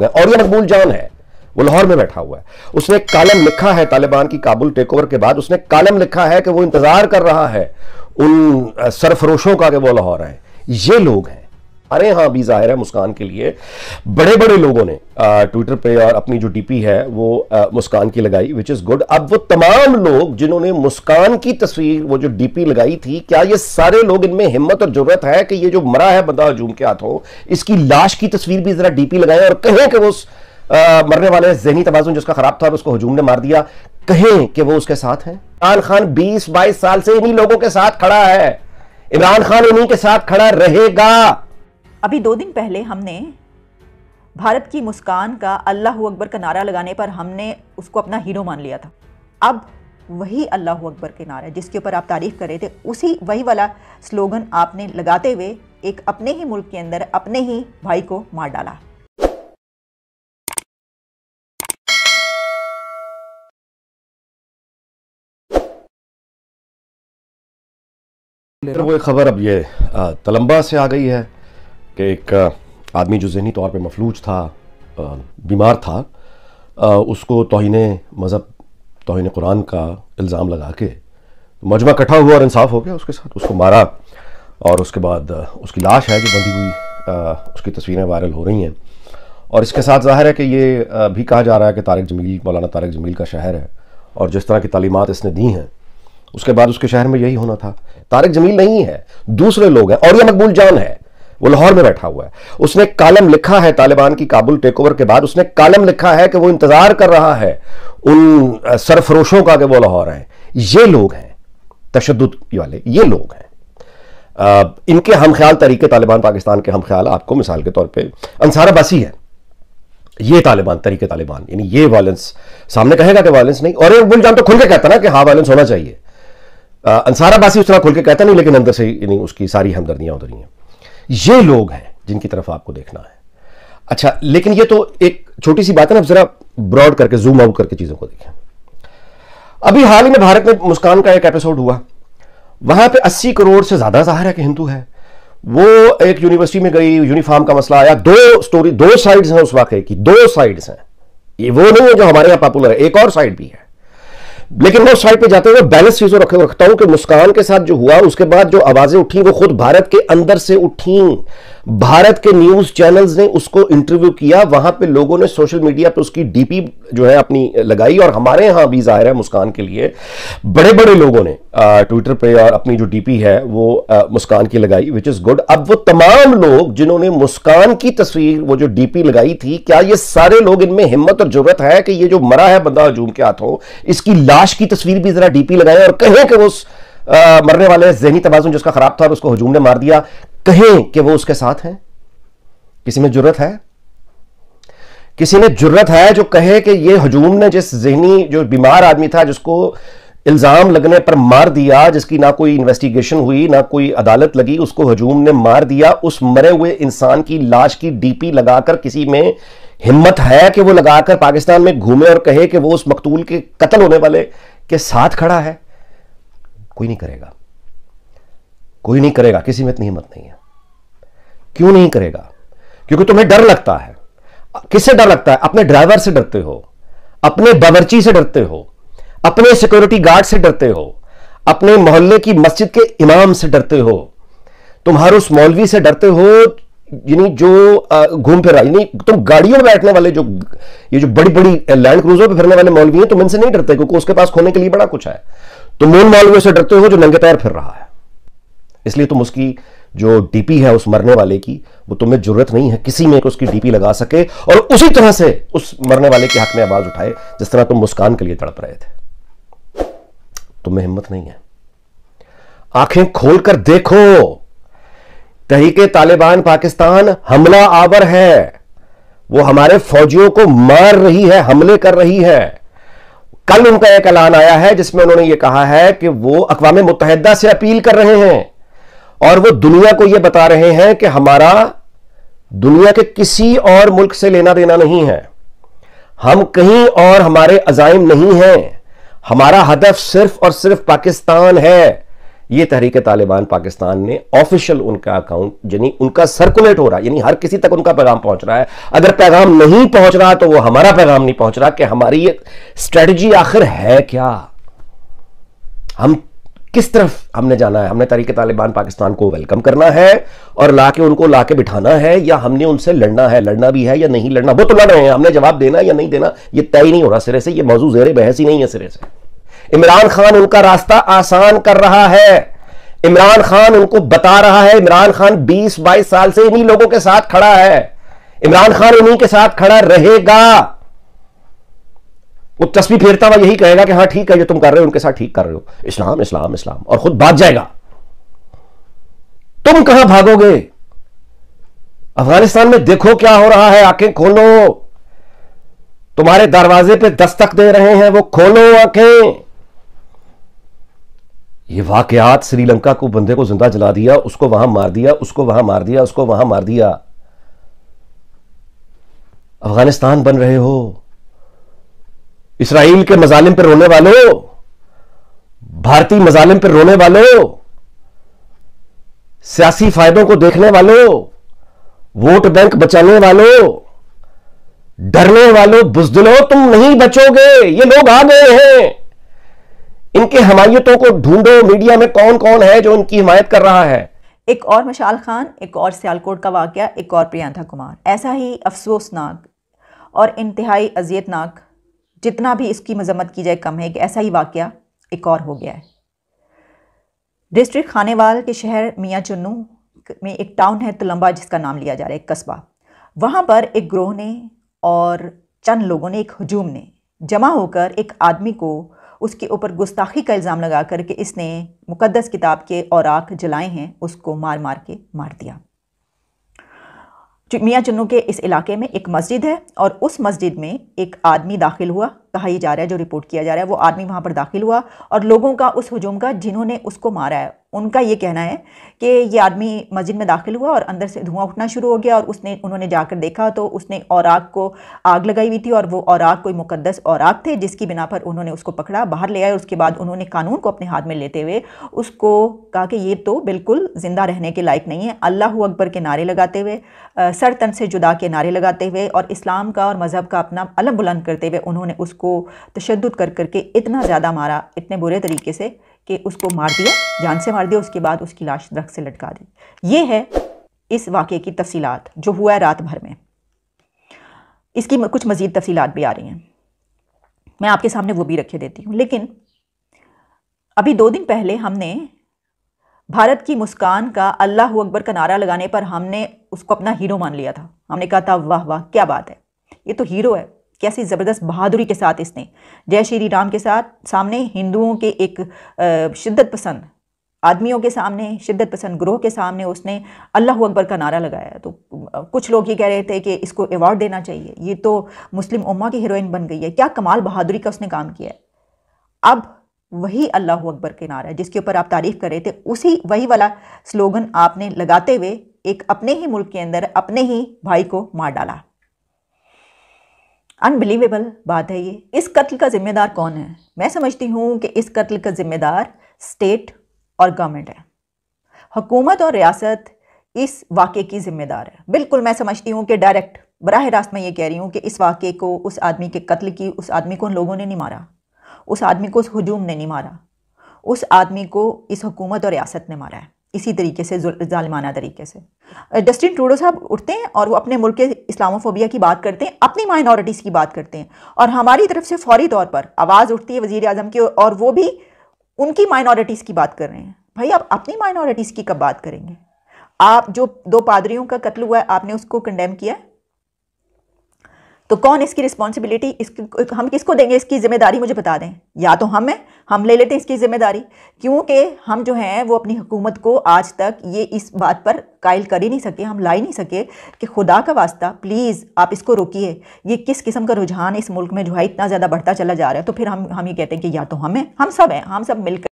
गए और ये मकबूल जान है वो लाहौर में बैठा हुआ है उसने कालम लिखा है तालिबान की काबुल टेकओवर के बाद उसने कालम लिखा है कि वो इंतजार कर रहा है उन सरफरोशों का कि वो लाहौर आए ये लोग हैं अरे हाँ भी जाहिर है मुस्कान के लिए बड़े बड़े लोगों ने ट्विटर पे और अपनी जो डीपी है वो आ, मुस्कान की लगाई विच इज गुड अब वो तमाम लोग जिन्होंने मुस्कान की तस्वीर वो जो डीपी लगाई थी क्या ये सारे लोग इनमें हिम्मत और जरूरत है कि ये जो मरा है बंदा हजूम के हाथों इसकी लाश की तस्वीर भी जरा डीपी लगाए और कहें कि वो उस आ, मरने वाले जहनी तोजुन जिसका खराब था उसको हजूम ने मार दिया कहें कि वो उसके साथ है इमरान खान 20 बाईस साल से इन्हीं लोगों के साथ खड़ा है इमरान खान इन्हीं के साथ खड़ा रहेगा अभी दो दिन पहले हमने भारत की मुस्कान का अल्लाह अकबर का नारा लगाने पर हमने उसको अपना हीरो मान लिया था अब वही अल्लाह अकबर के नारा जिसके ऊपर आप तारीफ़ कर रहे थे उसी वही वाला स्लोगन आपने लगाते हुए एक अपने ही मुल्क के अंदर अपने ही भाई को मार डाला वो खबर अब ये तलंबा से आ गई है कि एक आदमी जो जहनी तौर पे मफलूज था बीमार था उसको तोहन मज़हब तोहन कुरान का इल्ज़ाम लगा के मजमा इकट्ठा हुआ और इंसाफ हो गया उसके साथ उसको मारा और उसके बाद उसकी लाश है जो बंधी हुई उसकी तस्वीरें वायरल हो रही हैं और इसके साथ जाहिर है कि ये भी कहा जा रहा है कि तारक जमील मौलाना तारक जमील का शहर है और जिस तरह की तालीमत इसने दी हैं उसके बाद उसके शहर में यही होना था तारक जमील नहीं है दूसरे लोग हैं और यह मकबूल जान है वो लाहौर में बैठा हुआ है उसने कालम लिखा है तालिबान की काबुल टेक ओवर के बाद उसने कालम लिखा है कि वो इंतजार कर रहा है उन सरफरोशों का कि वो लाहौर है ये लोग हैं तशद वाले ये लोग हैं इनके हम ख्याल तरीके तालिबान पाकिस्तान के हम ख्याल आपको मिसाल के तौर पर अंसार अब्बासी है ये तालिबान तरीके तालिबान यानी ये वायलेंस सामने कहेगा कि वायलेंस नहीं और गुलजाम तो खुल के कहता ना कि हाँ वायलेंस होना चाहिए अंसार बासी उस तरह खुल के कहता नहीं लेकिन अंदर से यानी उसकी सारी हमदर्दियां उधर हैं ये लोग हैं जिनकी तरफ आपको देखना है अच्छा लेकिन ये तो एक छोटी सी बात है ना जरा ब्रॉड करके जूम आउट करके चीज़ों को देखें अभी हाल ही में भारत में मुस्कान का एक एपिसोड हुआ वहां पे 80 करोड़ से ज्यादा जाहिर है कि हिंदू है वो एक यूनिवर्सिटी में गई यूनिफॉर्म का मसला आया दो स्टोरी दो साइड्स हैं उस वाकई की दो साइड्स हैं ये वो नहीं है जो हमारे यहां पॉपुलर है एक और साइड भी है लेकिन मैं उस साइड पे जाते हुए बैलेंस चीजों रख रखता हूं कि मुस्कान के साथ जो हुआ उसके बाद जो आवाजें उठी वो खुद भारत के अंदर से उठी भारत के न्यूज चैनल्स ने उसको इंटरव्यू किया वहां पे लोगों ने सोशल मीडिया पे उसकी डीपी जो है अपनी लगाई और हमारे यहां भी जाहिर है मुस्कान के लिए बड़े बड़े लोगों ने ट्विटर पे और अपनी जो डीपी है वो आ, मुस्कान की लगाई विच इज गुड अब वो तमाम लोग जिन्होंने मुस्कान की तस्वीर वो जो डीपी लगाई थी क्या ये सारे लोग इनमें हिम्मत और जरूरत है कि ये जो मरा है बंदा हजूम के हाथों इसकी लाश की तस्वीर भी जरा डीपी लगाए और कहें कि उस आ, मरने वाले जहनी तबाजुन जिसका खराब था और उसको हजूम ने मार दिया कहें कि वो उसके साथ हैं किसी में जरूरत है किसी ने जरूरत है जो कहे कि ये हजूम ने जिस जहनी जो बीमार आदमी था जिसको इल्ज़ाम लगने पर मार दिया जिसकी ना कोई इन्वेस्टिगेशन हुई ना कोई अदालत लगी उसको हजूम ने मार दिया उस मरे हुए इंसान की लाश की डीपी लगाकर किसी में हिम्मत है कि वो लगाकर पाकिस्तान में घूमे और कहे कि वो उस मकतूल के कत्ल होने वाले के साथ खड़ा है कोई नहीं करेगा कोई नहीं करेगा किसी में इतनी हिम्मत नहीं है क्यों नहीं करेगा क्योंकि तुम्हें डर लगता है किससे डर लगता है अपने ड्राइवर से डरते हो अपने बावरची से डरते हो अपने सिक्योरिटी गार्ड से डरते हो अपने मोहल्ले की मस्जिद के इमाम से डरते हो तुम्हारे उस मौलवी से डरते हो यानी जो घूम फिर रहा यानी तुम गाड़ियों में बैठने वाले जो ये जो बड़ी बड़ी लैंड क्रूजर पर फिरने वाले मौलवी हैं तुम इनसे नहीं डरते क्योंकि उसके पास खोने के लिए बड़ा कुछ है तुम उन मौलवियों से डरते हो जो नंगे पैर फिर रहा है इसलिए तुम उसकी जो डीपी है उस मरने वाले की वो तुम्हें जरूरत नहीं है किसी में उसकी डीपी लगा सके और उसी तरह से उस मरने वाले के हक में आवाज उठाए जिस तरह तुम मुस्कान के लिए तड़प रहे थे तुम्हें हिम्मत नहीं है आंखें खोलकर देखो तहरीके तालिबान पाकिस्तान हमला आवर है वो हमारे फौजियों को मार रही है हमले कर रही है कल उनका एक ऐलान आया है जिसमें उन्होंने ये कहा है कि वो अकवाम मुतहदा से अपील कर रहे हैं और वो दुनिया को ये बता रहे हैं कि हमारा दुनिया के किसी और मुल्क से लेना देना नहीं है हम कहीं और हमारे अजाइम नहीं हैं हमारा हदफ सिर्फ और सिर्फ पाकिस्तान है ये तहरीक तालिबान पाकिस्तान ने ऑफिशियल उनका अकाउंट यानी उनका सर्कुलेट हो रहा है यानी हर किसी तक उनका पैगाम पहुंच रहा है अगर पैगाम नहीं पहुंच रहा तो वो हमारा पैगाम नहीं पहुंच रहा कि हमारी ये स्ट्रेटजी आखिर है क्या हम किस तरफ हमने जाना है हमने तरीके तालिबान पाकिस्तान को वेलकम करना है और ला के उनको ला के बिठाना है या हमने उनसे लड़ना है लड़ना भी है या नहीं लड़ना वो तो लड़ रहे हैं हमने जवाब देना या नहीं देना ये तय नहीं हो रहा सिरे से ये मौजू जेर बहस ही नहीं है सिरे से इमरान खान उनका रास्ता आसान कर रहा है इमरान खान उनको बता रहा है इमरान खान बीस बाईस साल से इन्हीं लोगों के साथ खड़ा है इमरान खान उन्हीं के साथ खड़ा रहेगा वो तस्वीर फेरता हुआ यही कहेगा कि हाँ ठीक है जो तुम कर रहे हो उनके साथ ठीक कर रहे हो इस्लाम इस्लाम इस्लाम और खुद भाग जाएगा तुम कहां भागोगे अफगानिस्तान में देखो क्या हो रहा है आंखें खोलो तुम्हारे दरवाजे पे दस्तक दे रहे हैं वो खोलो आंखें ये वाकयात श्रीलंका को बंदे को जिंदा जला दिया उसको वहां मार दिया उसको वहां मार दिया उसको वहां मार दिया अफगानिस्तान बन रहे हो इसराइल के मजालिम पर रोने वालों भारतीय मजालिम पर रोने वालों सियासी फायदों को देखने वालों वोट बैंक बचाने वालों डरने वालों बुजदलो तुम नहीं बचोगे ये लोग आ गए हैं इनके हमायतों को ढूंढो मीडिया में कौन कौन है जो इनकी हिमायत कर रहा है एक और मशाल खान एक और सियालकोट का वाक़ एक और प्रियंथा कुमार ऐसा ही अफसोसनाक और इंतहाई अजियतनाक जितना भी इसकी मजम्मत की जाए कम है कि ऐसा ही वाक़ एक और हो गया है डिस्ट्रिक्ट खानेवाल के शहर मियाँ चुन्नू में एक टाउन है तुलंबा जिसका नाम लिया जा रहा है कस्बा वहाँ पर एक ग्रोह ने और चंद लोगों ने एक हजूम ने जमा होकर एक आदमी को उसके ऊपर गुस्ताखी का इल्ज़ाम लगा कर के इसने मुकद्दस किताब के और जलाए हैं उसको मार मार के मार दिया मियाँ चुन्नू के इस इलाके में एक मस्जिद है और उस मस्जिद में एक आदमी दाखिल हुआ कहा ही जा रहा है जो रिपोर्ट किया जा रहा है वो आदमी वहाँ पर दाखिल हुआ और लोगों का उस हजूम का जिन्होंने उसको मारा है उनका ये कहना है कि ये आदमी मस्जिद में दाखिल हुआ और अंदर से धुआं उठना शुरू हो गया और उसने उन्होंने जाकर देखा तो उसने और को आग लगाई हुई थी और वो और आग कोई मुकदस और थे जिसकी बिना पर उन्होंने उसको पकड़ा बाहर ले आया उसके बाद उन्होंने कानून को अपने हाथ में लेते हुए उसको कहा कि ये तो बिल्कुल ज़िंदा रहने के लायक नहीं है अल्लाह अकबर के नारे लगाते हुए सर तन से जुदा के नारे लगाते हुए और इस्लाम का और मज़हब का अपना अलम बुलंद करते हुए उन्होंने उसको उसको तशद कर करके इतना ज़्यादा मारा इतने बुरे तरीके से कि उसको मार दिया जान से मार दिया उसके बाद उसकी लाश दरख से लटका दी ये है इस वाक़े की तफसीत जो हुआ है रात भर में इसकी कुछ मज़ीद तफसीत भी आ रही हैं मैं आपके सामने वो भी रखे देती हूँ लेकिन अभी दो दिन पहले हमने भारत की मुस्कान का अल्लाह अकबर का नारा लगाने पर हमने उसको अपना हीरो मान लिया था हमने कहा था वाह वाह क्या बात है ये तो हीरो है कैसी ज़बरदस्त बहादुरी के साथ इसने जय श्री राम के साथ सामने हिंदुओं के एक शिद्दत पसंद आदमियों के सामने शिद्दत पसंद ग्रोह के सामने उसने अल्लाह अकबर का नारा लगाया तो कुछ लोग ये कह रहे थे कि इसको अवार्ड देना चाहिए ये तो मुस्लिम उम्मा की हीरोइन बन गई है क्या कमाल बहादुरी का उसने काम किया है अब वही अल्लाह अकबर के नारा जिसके ऊपर आप तारीफ़ कर रहे थे उसी वही वाला स्लोगन आपने लगाते हुए एक अपने ही मुल्क के अंदर अपने ही भाई को मार डाला अनबिलीवेबल बात है ये इस कत्ल का ज़िम्मेदार कौन है मैं समझती हूँ कि इस कत्ल का ज़िम्मेदार स्टेट और गवर्नमेंट है हुकूमत और रियासत इस वाक़े की ज़िम्मेदार है बिल्कुल मैं समझती हूँ कि डायरेक्ट बरह रास्त मैं ये कह रही हूँ कि इस वाक़े को उस आदमी के कत्ल की उस आदमी को उन लोगों ने नहीं मारा उस आदमी को उस हजूम ने नहीं मारा उस आदमी को इस हुकूमत और रियासत ने मारा है इसी तरीके से ालमाना तरीके से डस्टिन ट्रूडो साहब उठते हैं और वो अपने मुल्क के इस्लामोफोबिया की बात करते हैं अपनी माइनॉरिटीज़ की बात करते हैं और हमारी तरफ से फौरी तौर पर आवाज़ उठती है वज़ी अजम की और वो भी उनकी माइनॉरिटीज़ की बात कर रहे हैं भाई आप अपनी माइनॉरिटीज़ की कब बात करेंगे आप जो दो पादरियों का कत्ल हुआ है आपने उसको कंडेम किया है तो कौन इसकी रिस्पॉन्सिबिलिटी इस हम किसको देंगे इसकी जिम्मेदारी मुझे बता दें या तो हम हैं हम ले लेते हैं इसकी ज़िम्मेदारी क्योंकि हम जो हैं वो अपनी हुकूमत को आज तक ये इस बात पर कायल कर ही नहीं सके हम ला ही नहीं सके कि खुदा का वास्ता प्लीज़ आप इसको रोकिए ये किस किस्म का रुझान इस मुल्क में जो है इतना ज़्यादा बढ़ता चला जा रहा है तो फिर हम हम ये कहते हैं कि या तो हम हैं हम सब हैं हम सब मिलकर